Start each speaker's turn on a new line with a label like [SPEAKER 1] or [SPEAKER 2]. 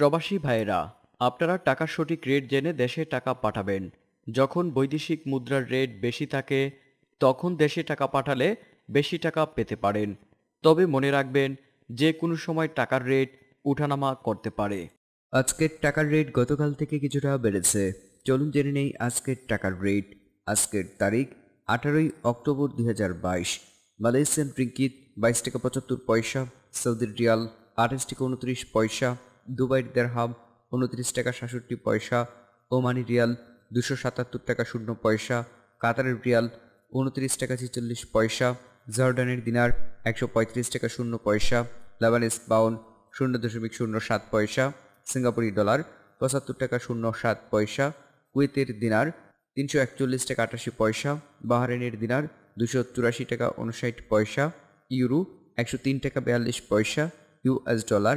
[SPEAKER 1] প্রবাসী ভাইয়েরা আপনারা টাকার সঠিক রেট জেনে দেশে টাকা পাঠাবেন যখন বৈদেশিক মুদ্রার রেট বেশি থাকে তখন দেশে টাকা পাঠালে বেশি টাকা পেতে পারেন তবে মনে রাখবেন যে কোনো সময় টাকার রেট উঠানামা করতে পারে
[SPEAKER 2] আজকের টাকার রেট গতকাল থেকে কিছুটা বেড়েছে চলুন জেনে নেই আজকের টাকার রেট আজকের তারিখ আঠারোই অক্টোবর দুই হাজার বাইশ মালয়েশিয়ান ট্রিঙ্কিত বাইশ টাকা পঁচাত্তর পয়সা সৌদির রিয়াল আঠাশ টাকা উনত্রিশ পয়সা দুবাইয়ের দেড়হাম উনত্রিশ টাকা সাতষট্টি পয়সা ওমানি রিয়াল দুশো সাতাত্তর টাকা শূন্য পয়সা কাতারের রিয়াল উনত্রিশ টাকা ছেচল্লিশ পয়সা জর্ডানের দিনার একশো পঁয়ত্রিশ টাকা শূন্য পয়সা লেবানিস বাউন শূন্য দশমিক শূন্য সাত পয়সা সিঙ্গাপুরি ডলার পঁচাত্তর টাকা শূন্য সাত পয়সা কুয়েতের দিনার তিনশো একচল্লিশ টাকা আটাশি পয়সা বাহারেনের দিনার দুশো চুরাশি টাকা উনষাট পয়সা ইউরো একশো তিন টাকা বিয়াল্লিশ পয়সা ইউএস ডলার